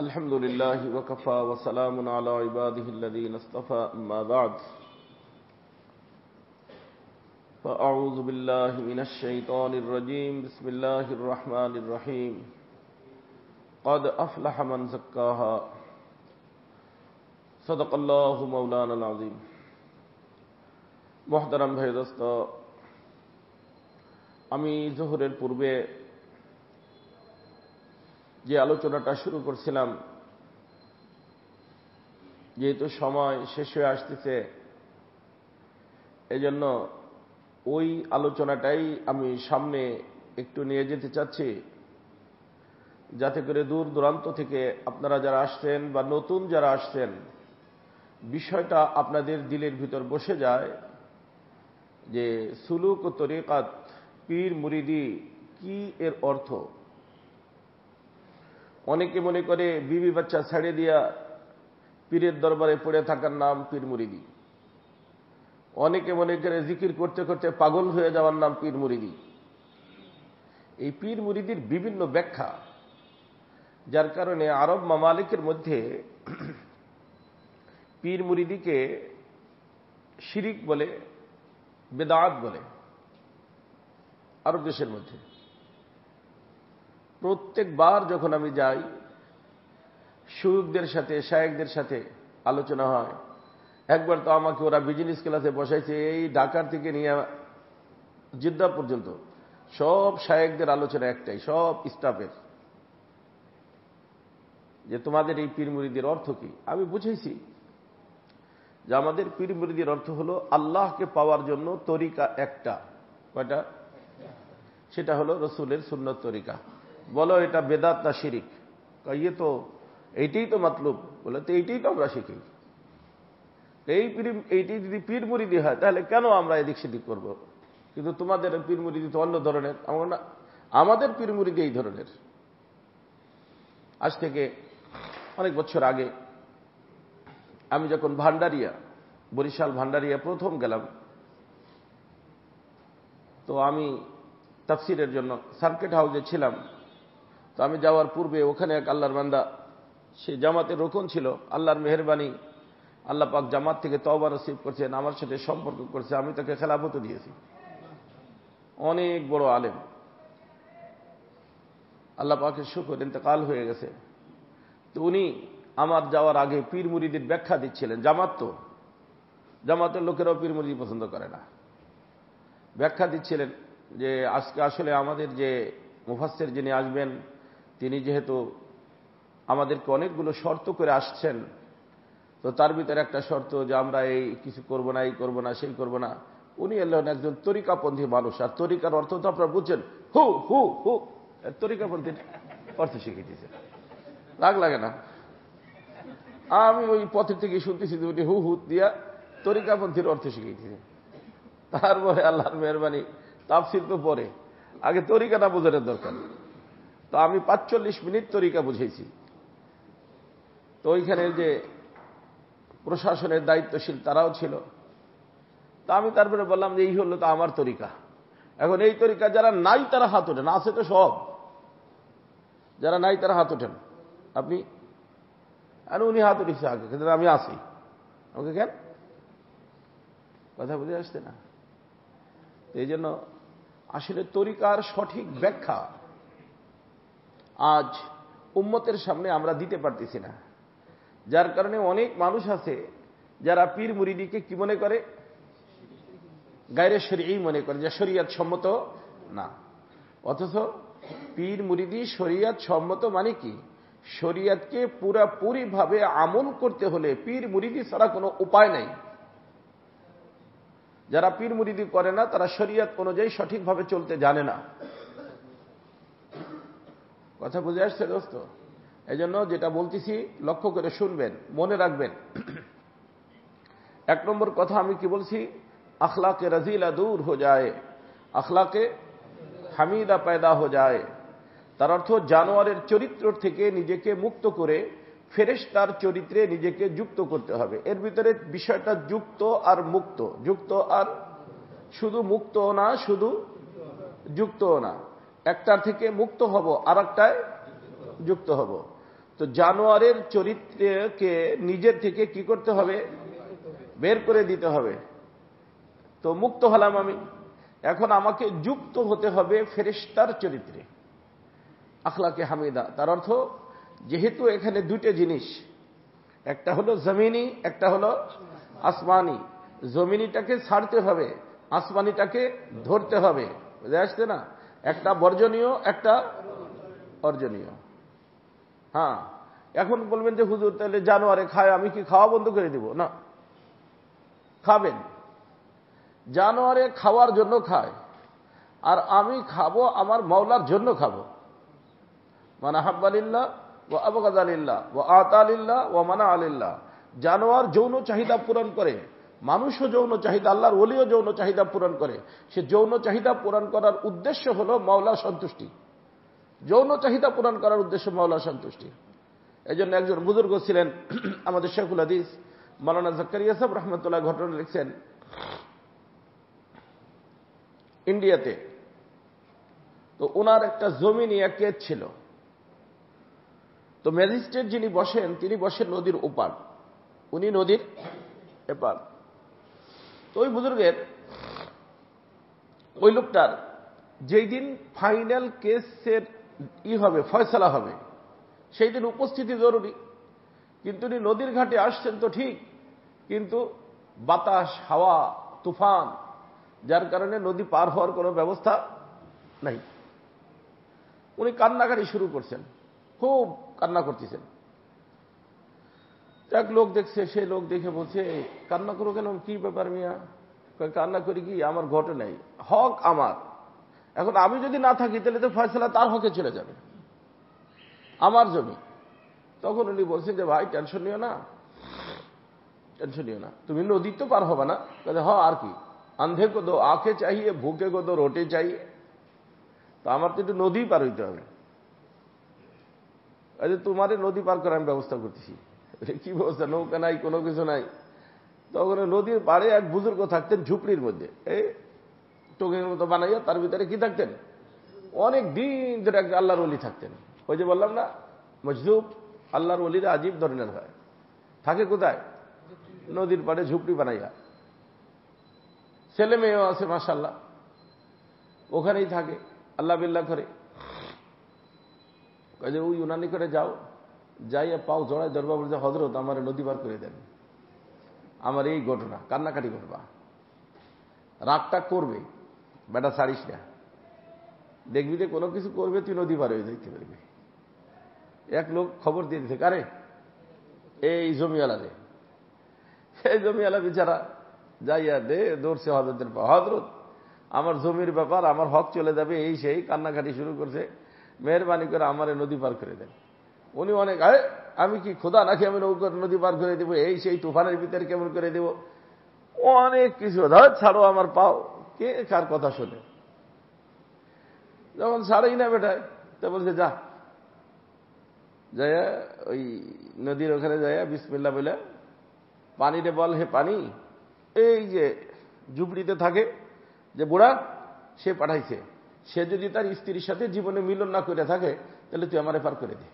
الحمد لله وكفى وسلام على عباده الذين اصطفى ما بعد فأعوذ بالله من الشيطان الرجيم بسم الله الرحمن الرحيم قد أفلح من زكاها صدق الله مولانا العظيم محترم بھائی دوستو امی ظہرের পূর্বে যে আলোচনাটা শুরু করছিলাম যেহেতু সময় শেষ হয়ে আসতেছে এজন্য ওই আলোচনাটাই আমি সামনে একটু নিয়ে যেতে চাচ্ছি যাতে করে দূর দূরান্ত থেকে আপনারা যারা আসছেন বা নতুন যারা আসছেন বিষয়টা আপনাদের দিলের ভিতর বসে যায় যে সুলুক ও তরিকাত পীর মুরিদি কি এর অর্থ অনেকে মনে করে বিবি বাচ্চা ছেড়ে দিয়া পীরের দরবারে পড়ে থাকার নাম পীর মুরিদি অনেকে মনে করে জিকির করতে করতে পাগল হয়ে যাওয়ার নাম পীর মুরিদি এই পীর মুরিদির বিভিন্ন ব্যাখ্যা যার কারণে আরব মামালিকের মধ্যে পীর মুরিদিকে শিরিক বলে বেদাত বলে আরব দেশের মধ্যে প্রত্যেকবার যখন আমি যাই সুখদের সাথে শায়েকদের সাথে আলোচনা হয় একবার তো আমাকে ওরা বিজনেস ক্লাসে বসাইছে এই ঢাকার থেকে নিয়ে জিদ্দা পর্যন্ত সব শায়েকদের আলোচনা একটাই সব স্টাফের যে তোমাদের এই পীরমুরিদের অর্থ কি আমি বুঝেছি যে আমাদের পীরমুরিদের অর্থ হলো আল্লাহকে পাওয়ার জন্য তরিকা একটা কয়টা সেটা হলো রসুলের সুন্নত তরিকা বলো এটা বেদাত না শিরিক ইয়ে তো এইটাই তো মাতলুব বলে তো এইটাই তো আমরা শিখি এই এইটি যদি পীর মুরিদি হয় তাহলে কেন আমরা এদিক সেদিক করব। কিন্তু তোমাদের পীর মুরিদি তো অন্য ধরনের আমার না আমাদের পীর মুরিদি এই ধরনের আজ থেকে অনেক বছর আগে আমি যখন ভান্ডারিয়া বরিশাল ভান্ডারিয়া প্রথম গেলাম তো আমি তাফসিরের জন্য সার্কিট হাউসে ছিলাম তো আমি যাওয়ার পূর্বে ওখানে এক আল্লাহর বান্দা সে জামাতের রোকন ছিল আল্লাহর মেহরবানি আল্লাহ পাক জামাত থেকে তবা নসিব করছেন আমার সাথে সম্পর্ক করছে আমি তাকে খেলাফত দিয়েছি অনেক বড় আলেম আল্লাহ পাকের শুকর কাল হয়ে গেছে তো উনি আমার যাওয়ার আগে পীর মুরিদের ব্যাখ্যা দিচ্ছিলেন জামাত তো জামাতের লোকেরাও পীর মুরিদি পছন্দ করে না ব্যাখ্যা দিচ্ছিলেন যে আজকে আসলে আমাদের যে মুফাসের যিনি আসবেন তিনি যেহেতু আমাদেরকে অনেকগুলো শর্ত করে আসছেন তো তার ভিতরে একটা শর্ত যে আমরা এই কিছু করব না এই করব না সেই করব না উনি এলেন একজন তরিকাপন্থী মানুষ আর তরিকার অর্থ তো আপনারা বুঝছেন হু হু হু তরিকাপন্থীর অর্থ শিখিয়ে দিয়েছে রাগ লাগে না আমি ওই পথের থেকে শুনতেছি উনি হু হু দিয়া তরিকাপন্থীর অর্থ শিখিয়ে দিয়েছে তারপরে আল্লাহর মেহরবানি তাপ তো পরে আগে তরিকাটা বোঝানোর দরকার তো আমি পাঁচচল্লিশ মিনিট তরিকা বুঝেছি তো ওইখানে যে প্রশাসনের দায়িত্বশীল তারাও ছিল তা আমি তারপরে বললাম যে এই হলো তো আমার তরিকা এখন এই তরিকা যারা নাই তারা হাত ওঠেন আছে তো সব যারা নাই তারা হাত ওঠেন আপনি আর উনি হাত উঠেছে আগে কিন্তু আমি আসি আমাকে কেন কথা বুঝে আসছে না এই জন্য আসলে তরিকার সঠিক ব্যাখ্যা আজ উম্মতের সামনে আমরা দিতে পারতেছি না যার কারণে অনেক মানুষ আছে যারা পীর মুরিদিকে কি মনে করে গায়রে শরীয় মনে করে যে শরিয়াত সম্মত না অথচ পীর মুরিদি শরিয়াত সম্মত মানে কি শরিয়াতকে পুরাপুরিভাবে আমল করতে হলে পীর মুরিদি ছাড়া কোনো উপায় নাই যারা পীর মুরিদি করে না তারা শরিয়াত অনুযায়ী সঠিকভাবে চলতে জানে না কথা বুঝে আসছে দোস্ত এই জন্য যেটা বলতেছি লক্ষ্য করে শুনবেন মনে রাখবেন এক নম্বর কথা আমি কি বলছি আখলাকে রাজিলা দূর হো যায় আখলাকে হামিদা পায়দা হো যায় তার অর্থ জানোয়ারের চরিত্র থেকে নিজেকে মুক্ত করে ফেরেশ তার চরিত্রে নিজেকে যুক্ত করতে হবে এর ভিতরে বিষয়টা যুক্ত আর মুক্ত যুক্ত আর শুধু মুক্ত না শুধু যুক্তও না একটা থেকে মুক্ত হব আর যুক্ত হব তো জানোয়ারের চরিত্রকে নিজের থেকে কি করতে হবে বের করে দিতে হবে তো মুক্ত হলাম আমি এখন আমাকে যুক্ত হতে হবে ফেরিস্তার চরিত্রে আখলাকে হামিদা তার অর্থ যেহেতু এখানে দুটো জিনিস একটা হলো জমিনি একটা হলো আসমানি জমিনিটাকে ছাড়তে হবে আসমানিটাকে ধরতে হবে বুঝে আসছে না একটা বর্জনীয় একটা অর্জনীয় হ্যাঁ এখন বলবেন যে হুজুর তাহলে জানোয়ারে খায় আমি কি খাওয়া বন্ধ করে দিব না খাবেন জানোয়ারে খাওয়ার জন্য খায় আর আমি খাবো আমার মাওলার জন্য খাবো মানে হাব্বালিল্লা ও আলিল্লা ও আলিল্লা ও মানা আলিল্লা জানোয়ার যৌন চাহিদা পূরণ করে মানুষও যৌন চাহিদা আল্লাহর ওলিও যৌন চাহিদা পূরণ করে সে যৌন চাহিদা পূরণ করার উদ্দেশ্য হল মাওলা সন্তুষ্টি যৌন চাহিদা পূরণ করার উদ্দেশ্য মাওলা সন্তুষ্টি এই জন্য একজন বুজুর্গ ছিলেন আমাদের শেখুল আদিস মালানা জাকারিয়া সাহেব রহমতুল্লাহ ঘটনা লিখছেন ইন্ডিয়াতে তো ওনার একটা জমি নিয়ে কেদ ছিল তো ম্যাজিস্ট্রেট যিনি বসেন তিনি বসেন নদীর ওপার উনি নদীর এপার তো ওই বুজুর্গের ওই লোকটার যেই দিন ফাইনাল কেসের ই হবে ফয়সলা হবে সেই দিন উপস্থিতি জরুরি কিন্তু উনি নদীর ঘাটে আসছেন তো ঠিক কিন্তু বাতাস হাওয়া তুফান যার কারণে নদী পার হওয়ার কোনো ব্যবস্থা নাই উনি কান্নাকাটি শুরু করছেন খুব কান্না করতেছেন এক লোক দেখছে সে লোক দেখে বলছে কান্না করো কেন কি ব্যাপার মিয়া কান্না করি কি আমার ঘটনাই হক আমার এখন আমি যদি না থাকি তাহলে তো ফয়সলা তার হকে চলে যাবে আমার জমি তখন উনি বলছেন যে ভাই টেনশন নিও না টেনশন নিও না তুমি নদী তো পার হবে না হ আর কি আন্ধে কো দো আঁকে চাহিয়ে ভুকে কো রোটে চাই তো আমার তো একটু নদী পার হইতে হবে আচ্ছা তোমার নদী পার করে আমি ব্যবস্থা করতেছি কি ব্যবস্থা নৌকা নাই কোনো কিছু নাই তখন নদীর পাড়ে এক বুজুর্গ থাকতেন ঝুপড়ির মধ্যে এই টোকের মতো বানাইয়া তার ভিতরে কি থাকতেন অনেক দিন ধরে একটা আল্লাহর অলি থাকতেন ওই যে বললাম না মজদুব আল্লাহর অলিরা আজীব ধরনের হয় থাকে কোথায় নদীর পাড়ে ঝুপড়ি বানাইয়া ছেলে মেয়েও আছে মাসাল্লাহ ওখানেই থাকে আল্লাহ বিল্লাহ করে ওই উনানি করে যাও যাইয়া পাও জড়ায় ধরবা বলে যে হজরত আমার নদী পার করে দেন আমার এই ঘটনা কান্নাকাটি করবা রাগটা করবে বেটা ছাড়িস না দেখবি যে কোনো কিছু করবে তুই নদী পার হয়ে যাইতে পারবি এক লোক খবর দিয়ে দিতে কারে এই জমিওয়ালা রে এই জমিওয়ালা বিচারা যাইয়া দে দৌড়ছে হজরতের পা হজরত আমার জমির ব্যাপার আমার হক চলে যাবে এই সেই কান্নাকাটি শুরু করছে মেহরবানি করে আমারে নদী পার করে দেয় উনি অনেক আরে আমি কি খোদা নাকি আমি নৌকা নদী পার করে দেবো এই সেই তুফানের ভিতরে কেমন করে দেব অনেক কিছু ধর ছাড়ো আমার পাও কে কার কথা শোনে যখন ছাড়েই না বেটায় তা বলছে যা যাইয়া ওই নদীর ওখানে যাইয়া বিসমিল্লা বলে পানিতে বল হে পানি এই যে ঝুপড়িতে থাকে যে বুড়া সে পাঠাইছে সে যদি তার স্ত্রীর সাথে জীবনে মিলন না করে থাকে তাহলে তুই আমার এপার করে দিই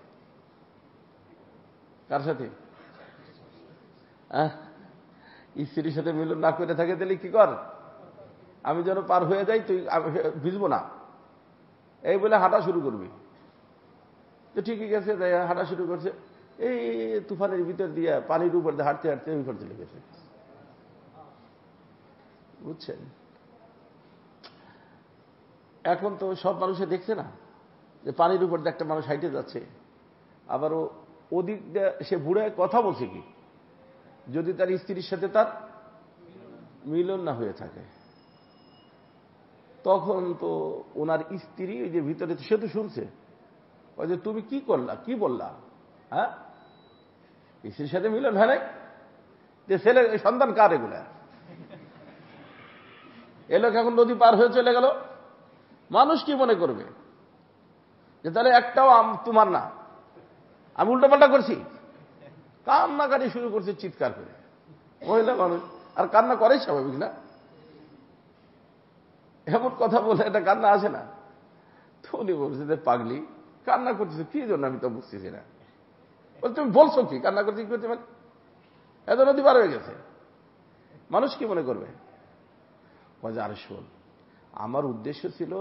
কার সাথে স্ত্রীর সাথে মিলন না করে থাকে তাহলে কি কর আমি যেন পার হয়ে যাই তুই ভিজবো না এই বলে হাঁটা শুরু করবি তো ঠিকই গেছে হাঁটা শুরু করছে এই তুফানের ভিতর দিয়ে পানির উপর দিয়ে হাঁটতে হাঁটতে ওই ঘর চলে গেছে বুঝছেন এখন তো সব মানুষে দেখছে না যে পানির উপর দিয়ে একটা মানুষ হাইটে যাচ্ছে আবারও ওদিক সে বুড়ায় কথা বলছে কি যদি তার স্ত্রীর সাথে তার মিলন না হয়ে থাকে তখন তো ওনার স্ত্রী ওই যে ভিতরে সে তো শুনছে ওই যে তুমি কি করলা কি বললা হ্যাঁ স্ত্রীর সাথে মিলন হয় নাই যে ছেলে সন্তান কার এগুলা এলো এখন নদী পার হয়ে চলে গেল মানুষ কি মনে করবে যে তাহলে একটাও তোমার না আমি উল্টোপাল্টা করছি কান্নাকাটি শুরু করছে চিৎকার করে মহিলা মানুষ আর কান্না করেই স্বাভাবিক না এমন কথা বলে এটা কান্না আছে না তো উনি বলছে যে পাগলি কান্না করছিস কি জন্য আমি তো বুঝতেছি না বল তুমি বলছো কি কান্না করছি কি করতে মানে? পারি এত নদী পার হয়ে গেছে মানুষ কি মনে করবে বজার শোন আমার উদ্দেশ্য ছিল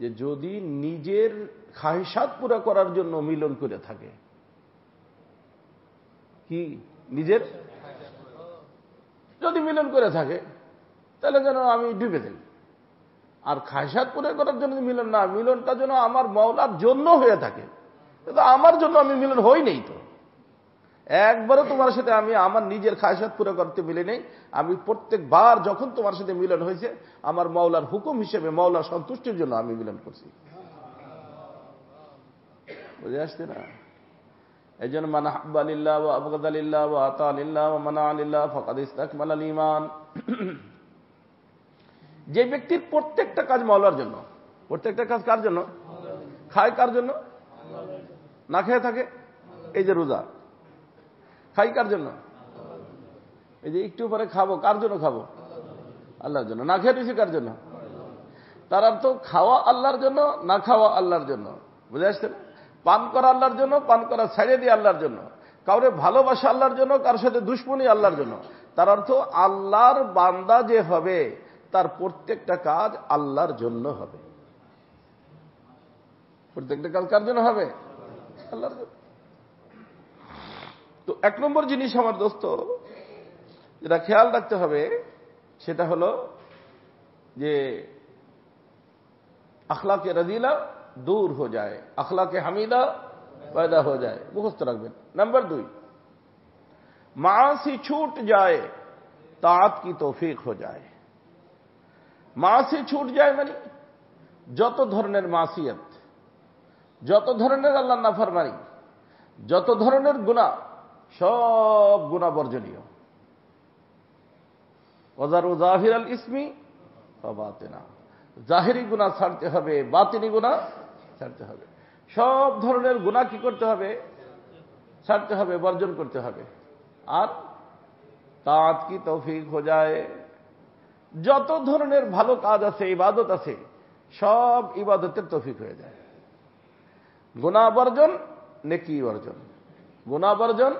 যে যদি নিজের খাহিসাত পুরা করার জন্য মিলন করে থাকে কি নিজের যদি মিলন করে থাকে তাহলে যেন আমি ডুবে যাই আর খায়সাত পুরা করার জন্য মিলন না মিলনটা যেন আমার মাওলার জন্য হয়ে থাকে আমার জন্য আমি মিলন হই নেই তো একবারও তোমার সাথে আমি আমার নিজের খায়সাত পুরো করতে মিলে নেই আমি প্রত্যেকবার যখন তোমার সাথে মিলন হয়েছে আমার মাওলার হুকুম হিসেবে মাওলার সন্তুষ্টির জন্য আমি মিলন করছি বুঝে আসছে না এই জন্য মানা হাব্বালিল্লাহ ও আবগাদ আলিল্লাহ ও আতা আলিল্লাহ ও মানা আলিল্লাহ ফকাদ ইস্তাক আল ইমান যে ব্যক্তির প্রত্যেকটা কাজ মাওলার জন্য প্রত্যেকটা কাজ কার জন্য খায় কার জন্য না খেয়ে থাকে এই যে রোজা খাই কার জন্য এই যে একটু পরে খাবো কার জন্য খাবো আল্লাহর জন্য না খেয়ে রয়েছি কার জন্য তার অর্থ খাওয়া আল্লাহর জন্য না খাওয়া আল্লাহর জন্য বুঝে আসছেন পান করা আল্লাহর জন্য পান করা ছাড়িয়ে দিয়ে আল্লাহর জন্য কাউরে ভালোবাসা আল্লাহর জন্য কার সাথে দুশ্মনী আল্লাহর জন্য তার অর্থ আল্লাহর বান্দা যে হবে তার প্রত্যেকটা কাজ আল্লাহর জন্য হবে প্রত্যেকটা কাজ কার জন্য হবে আল্লাহর জন্য তো এক নম্বর জিনিস আমার দোস্ত যেটা খেয়াল রাখতে হবে সেটা হল যে আখলাকে রাজিলা দূর হয়ে যায় আখলাকে হামিদা পয়দা হয়ে যায় মুখস্থ রাখবেন নাম্বার দুই মাসি ছুট যায় তাঁত কি তৌফিক হয়ে যায় মাসি ছুট যায় মানে যত ধরনের মাসিয়ত যত ধরনের আল্লাহ নাফার নাফারমানি যত ধরনের গুণা সব গুণা বর্জনীয় ওজার ও জাহির আল ইসমি না জাহিরি গুণা ছাড়তে হবে বাতিনি গুণা ছাড়তে হবে সব ধরনের গুণা কি করতে হবে ছাড়তে হবে বর্জন করতে হবে আর তাঁত কি তৌফিক হয়ে যায় যত ধরনের ভালো কাজ আছে ইবাদত আছে সব ইবাদতের তৌফিক হয়ে যায় গুণা বর্জন নেকি বর্জন গুণা বর্জন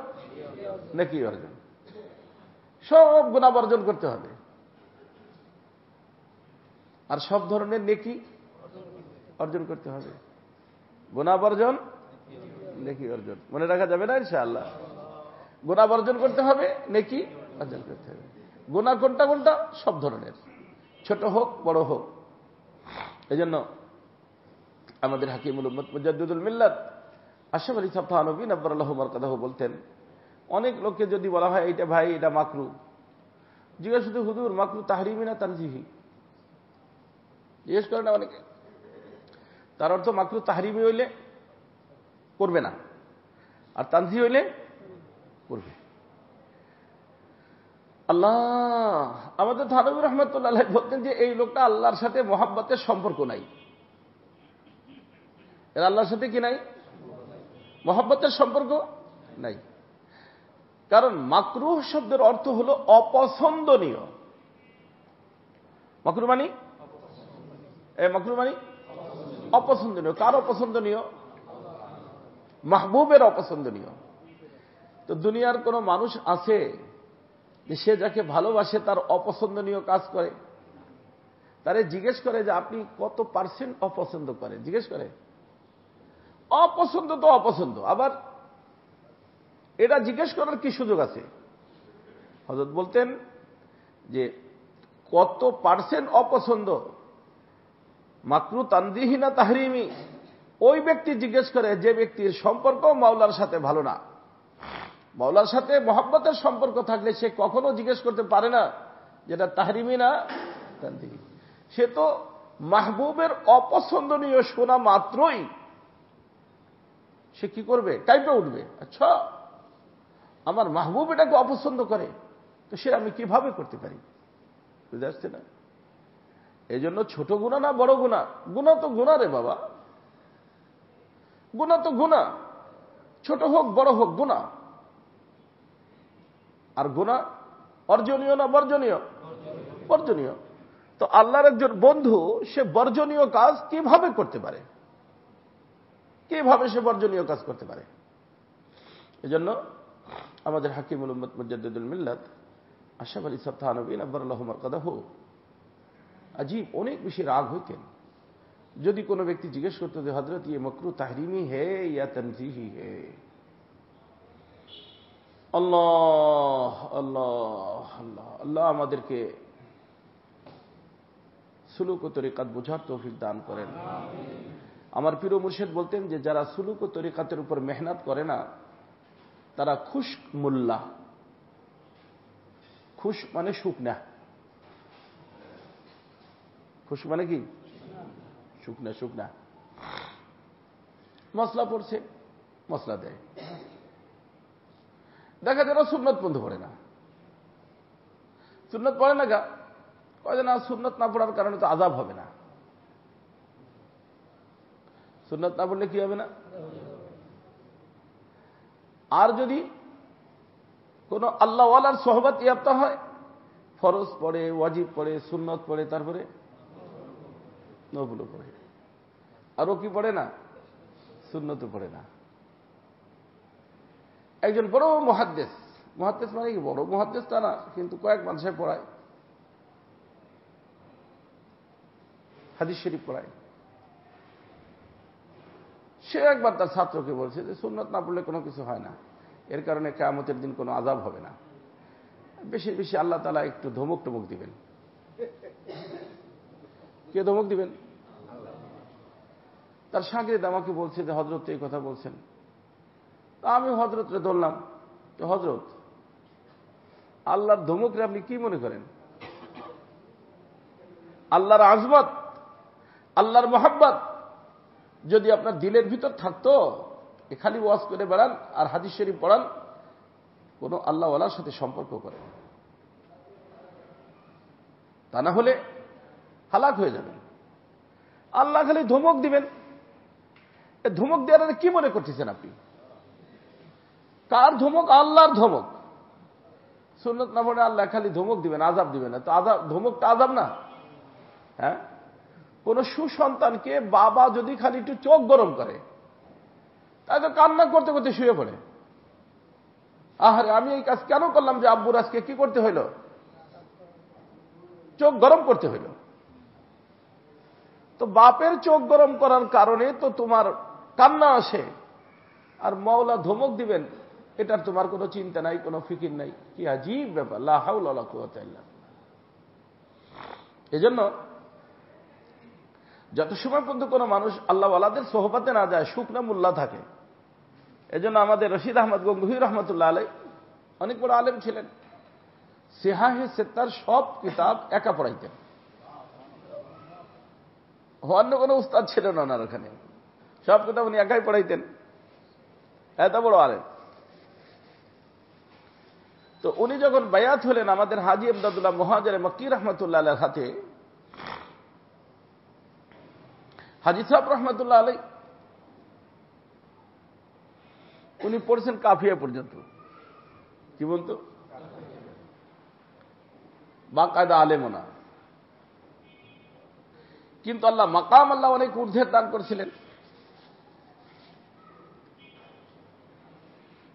নেকি অর্জন সব গুণা বর্জন করতে হবে আর সব ধরনের নেকি অর্জন করতে হবে গুণা বর্জন নেকি অর্জন মনে রাখা যাবে না ইনশাআল্লাহ গুণা বর্জন করতে হবে নেকি অর্জন করতে হবে গুণা কোনটা কোনটা সব ধরনের ছোট হোক বড় হোক এই জন্য আমাদের হাকিমুল উম্মদ মুজাদুল মিল্লাত আশফ আলী নবীন আব্বর আল্লাহ মরকাদাহ বলতেন অনেক লোককে যদি বলা হয় এটা ভাই এটা মাকরু জিজ্ঞেস শুধু হুদুর মাকরু তাহরিমি না তানজিহি জিজ্ঞেস করে না অনেকে তার অর্থ মাকরু তাহরিমি হইলে করবে না আর তানজি হইলে করবে আল্লাহ আমাদের থানবী রহমতুল্লাহ বলতেন যে এই লোকটা আল্লাহর সাথে মহাব্বতের সম্পর্ক নাই এর আল্লাহর সাথে কি নাই মহাব্বতের সম্পর্ক নাই কারণ মাকরুহ শব্দের অর্থ হল অপছন্দনীয় মাকরু মানে? মানে অপছন্দনীয় কার অপছন্দনীয় মাহবুবের অপছন্দনীয় তো দুনিয়ার কোনো মানুষ আছে সে যাকে ভালোবাসে তার অপছন্দনীয় কাজ করে তারে জিজ্ঞেস করে যে আপনি কত পার্সেন্ট অপছন্দ করে জিজ্ঞেস করে অপছন্দ তো অপছন্দ আবার এটা জিজ্ঞেস করার কি সুযোগ আছে হজরত বলতেন যে কত পার্সেন্ট অপছন্দ মাত্র তান্দিহীনা তাহরিমি ওই ব্যক্তি জিজ্ঞেস করে যে ব্যক্তির সম্পর্ক মাওলার সাথে ভালো না মাওলার সাথে মহাব্বতের সম্পর্ক থাকলে সে কখনো জিজ্ঞেস করতে পারে না যেটা তাহরিমি না তানদিহি সে তো মাহবুবের অপছন্দনীয় শোনা মাত্রই সে কি করবে কাইপে উঠবে আচ্ছা আমার মাহবুব এটাকে অপছন্দ করে তো সে আমি কিভাবে করতে পারি বুঝতে আসছে না এই জন্য ছোট গুণা না বড় গুণা গুণা তো গুণা রে বাবা গুণা তো গুণা ছোট হোক বড় হোক গুণা আর গুণা অর্জনীয় না বর্জনীয় বর্জনীয় তো আল্লাহর একজন বন্ধু সে বর্জনীয় কাজ কিভাবে করতে পারে কিভাবে সে বর্জনীয় কাজ করতে পারে এজন্য আমাদের হাকিম উম্মদ মজাদুল মিল্লাত আশাফ আলী সত্তাহানবীল আব্বর আল্লাহমার কাদা হো আজীব অনেক বেশি রাগ হইতেন যদি কোনো ব্যক্তি জিজ্ঞেস করতো যে হজরত ইয়ে মকরু তাহরিমি হে ইয়া তনজিহি হে আল্লাহ আল্লাহ আল্লাহ আল্লাহ আমাদেরকে সুলুক ও তরিকাত বোঝার তৌফিক দান করেন আমার প্রিয় মুর্শেদ বলতেন যে যারা সুলুক ও তরিকাতের উপর মেহনত করে না তারা খুশ মোল্লা খুশ মানে শুকনা খুশ মানে কি শুকনা শুকনা মশলা পড়ছে মশলা দেয় দেখা যায় সুন্নত বন্ধু পড়ে না সুন্নত পড়ে না গা কয়ে না সুন্নত না পড়ার কারণে তো আজাব হবে না সুন্নত না পড়লে কি হবে না আর যদি কোনো আল্লাহওয়ালার সহবাদ ইয়াপ্তা হয় ফরজ পড়ে ওয়াজিব পড়ে সুন্নত পড়ে তারপরে নবুলো পড়ে আরও কি পড়ে না সুন্নত পড়ে না একজন বড় মহাদ্দেশ মহাদ্দেশ মানে কি বড় মহাদ্দেশ তা না কিন্তু কয়েক মানুষে পড়ায় হাদিস শরীফ পড়ায় সে একবার তার ছাত্রকে বলছে যে সুন্নত না পড়লে কোনো কিছু হয় না এর কারণে কেয়ামতের দিন কোনো আজাব হবে না বেশি বেশি আল্লাহ তালা একটু ধমক টমক দিবেন কে ধমক দিবেন তার সাঁকরিদ দামাকে বলছে যে হজরত এই কথা বলছেন তা আমি হজরতরে ধরলাম যে হজরত আল্লাহর ধমকরে আপনি কি মনে করেন আল্লাহর আজমত আল্লাহর মোহাম্মত যদি আপনার দিলের ভিতর থাকতো এ খালি ওয়াজ করে বেড়ান আর হাদিস শরীফ পড়ান আল্লাহ আল্লাহওয়ালার সাথে সম্পর্ক করেন তা না হলে হালাক হয়ে যাবেন আল্লাহ খালি ধমক দিবেন ধমক দেওয়ার কি মনে করতেছেন আপনি কার ধমক আল্লাহর ধমক সুন্নত না পড়ে আল্লাহ খালি ধমক দিবেন আজাব দিবেন না তো আজাব ধমকটা আজাব না হ্যাঁ কোন সুসন্তানকে বাবা যদি খালি একটু চোখ গরম করে তাকে কান্না করতে করতে শুয়ে পড়ে আহারে আমি এই কাজ কেন করলাম যে আব্বুর আজকে কি করতে হইল চোখ গরম করতে হইল তো বাপের চোখ গরম করার কারণে তো তোমার কান্না আসে আর মওলা ধমক দিবেন এটার তোমার কোনো চিন্তা নাই কোনো ফিকির নাই কি আজীব ব্যাপার লাহাউল লাহাউল্লাহ এজন্য যত সময় পর্যন্ত কোনো মানুষ আল্লাহ আলাদের সোহবাতে না যায় শুকনা মোল্লা থাকে এজন্য আমাদের রশিদ আহমদ গঙ্গুহির রহমতুল্লাহ আলাই অনেক বড় আলেম ছিলেন সেহাহে সেত্তার সব কিতাব একা পড়াইতেন অন্য কোনো উস্তাদ ছিল না ওনার ওখানে সব কিতাব উনি একাই পড়াইতেন এত বড় আলেম তো উনি যখন বায়াত হলেন আমাদের হাজি আব্দুল্লাহ মহাজারে মকির রহমতুল্লাহ হাতে হাজি সাহেব রহমতুল্লাহ আলাই উনি পড়েছেন কাফিয়া পর্যন্ত কি বলতো বাকায়দা আলেমনা কিন্তু আল্লাহ মাকাম আল্লাহ অনেক ঊর্ধ্বের দান করেছিলেন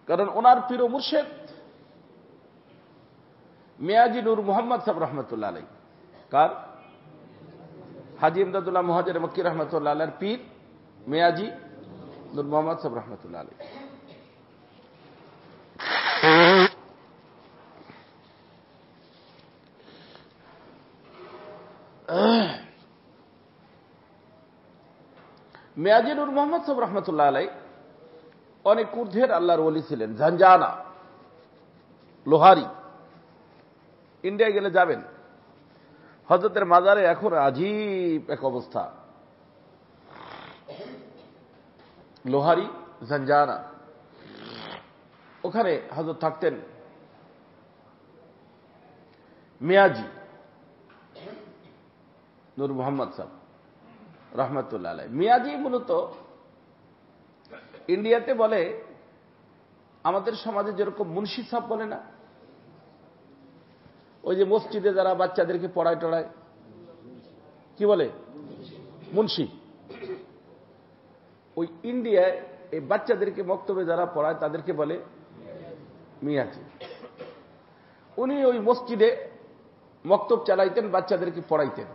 কারণ ওনার পীর মুর্শেদ মেয়াজি নুর মোহাম্মদ সাহেব রহমতুল্লাহ আলাই কার হাজি ইমদাদুল্লাহ মহাজের মক্কি রহমতুল্লাহ আলের পীর মেয়াজি নুর মোহাম্মদ সব রহমতুল্লাহ আলী মেয়াজি নুর মোহাম্মদ সব রহমতুল্লাহ আলাই অনেক কুর্ধের আল্লাহর ওলি ছিলেন ঝঞ্ঝানা লোহারি ইন্ডিয়া গেলে যাবেন হজরতের মাজারে এখন আজীব এক অবস্থা লোহারি জঞ্জানা ওখানে হজরত থাকতেন মেয়াজি নুর মোহাম্মদ সাহ রহমতুল্লাহ আলাই মিয়াজি মূলত ইন্ডিয়াতে বলে আমাদের সমাজে যেরকম মুন্সি সাহ বলে না ওই যে মসজিদে যারা বাচ্চাদেরকে পড়ায় টড়ায় কি বলে মুন্সি ওই ইন্ডিয়ায় এই বাচ্চাদেরকে বক্তব্যে যারা পড়ায় তাদেরকে বলে মিয়াজি উনি ওই মসজিদে মক্তব চালাইতেন বাচ্চাদেরকে পড়াইতেন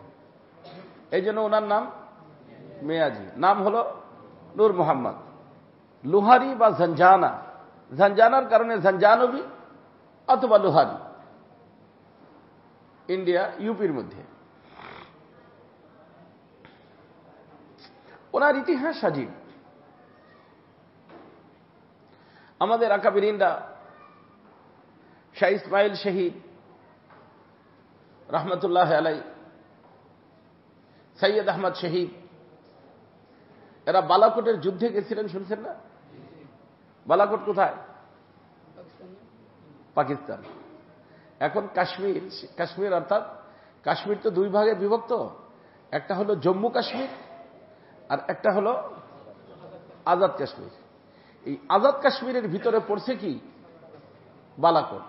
এই জন্য ওনার নাম মেয়াজি নাম হল নূর মোহাম্মদ লুহারি বা ঝঞ্ঝানা ঝঞ্ঝানার কারণে ঝঞ্ঝানবি অথবা লুহারি ইন্ডিয়া ইউপির মধ্যে ওনার ইতিহাস সাজীব আমাদের আকাবিরিন্দা শাহ ইসমাইল শহীদ রহমতুল্লাহ আলাই সৈয়দ আহমদ শহীদ এরা বালাকোটের যুদ্ধে গেছিলেন শুনছেন না বালাকোট কোথায় পাকিস্তান এখন কাশ্মীর কাশ্মীর অর্থাৎ কাশ্মীর তো দুই ভাগে বিভক্ত একটা হলো জম্মু কাশ্মীর আর একটা হলো আজাদ কাশ্মীর এই আজাদ কাশ্মীরের ভিতরে পড়ছে কি বালাকোট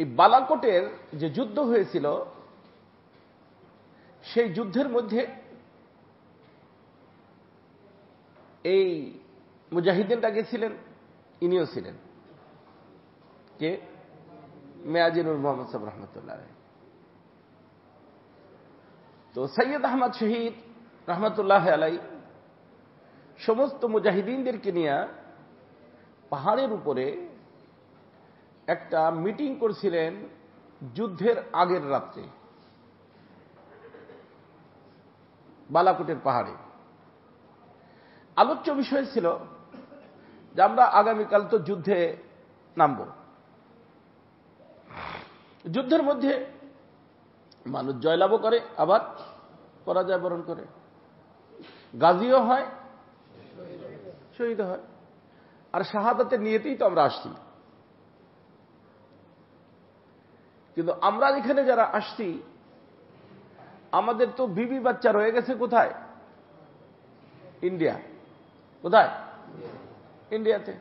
এই বালাকোটের যে যুদ্ধ হয়েছিল সেই যুদ্ধের মধ্যে এই মুজাহিদিনটা গেছিলেন ইনিও ছিলেন কে মেয়াজিনুর মোহাম্মদ সাহেব রহমতুল্লাহ তো সৈয়দ আহমদ শহীদ রহমতুল্লাহ আলাই সমস্ত মুজাহিদিনদেরকে নিয়ে পাহাড়ের উপরে একটা মিটিং করছিলেন যুদ্ধের আগের রাত্রে বালাকোটের পাহাড়ে আলোচ্য বিষয় ছিল যে আমরা আগামীকাল তো যুদ্ধে নামবো যুদ্ধের মধ্যে মানুষ জয়লাভও করে আবার পরাজয় বরণ করে গাজিও হয় শহীদ হয় আর শাহাদাতের নিয়েতেই তো আমরা আসছি কিন্তু আমরা এখানে যারা আসছি আমাদের তো বিবি বাচ্চা রয়ে গেছে কোথায় ইন্ডিয়া কোথায় ইন্ডিয়াতে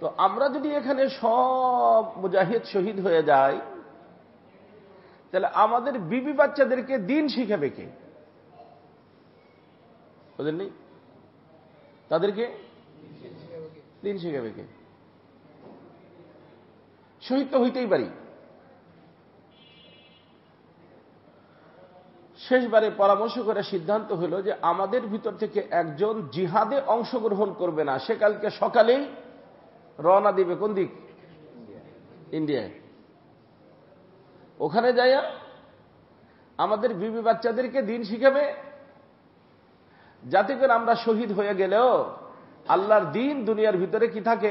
তো আমরা যদি এখানে সব মুজাহিদ শহীদ হয়ে যাই তাহলে আমাদের বিবি বাচ্চাদেরকে দিন শিখাবে কে ওদের নেই তাদেরকে দিন শিখাবে কে শহীদ তো হইতেই পারি শেষবারে পরামর্শ করে সিদ্ধান্ত হলো যে আমাদের ভিতর থেকে একজন জিহাদে অংশগ্রহণ করবে না সে কালকে সকালেই রওনা দিবে কোন দিক ইন্ডিয়ায় ওখানে যাইয়া আমাদের বিবি বাচ্চাদেরকে দিন শিখাবে যাতে করে আমরা শহীদ হয়ে গেলেও আল্লাহর দিন দুনিয়ার ভিতরে কি থাকে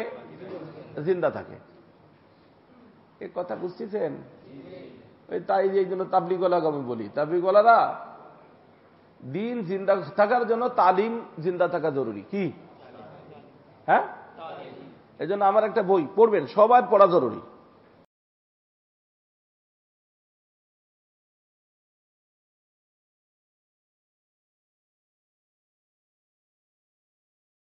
জিন্দা থাকে এ কথা বুঝতেছেন ওই তাই যে তাবলি তাবলিগোলাকে আমি বলি তাবলিগোলারা দিন জিন্দা থাকার জন্য তালিম জিন্দা থাকা জরুরি কি হ্যাঁ এজন্য আমার একটা বই পড়বেন সবার পড়া জরুরি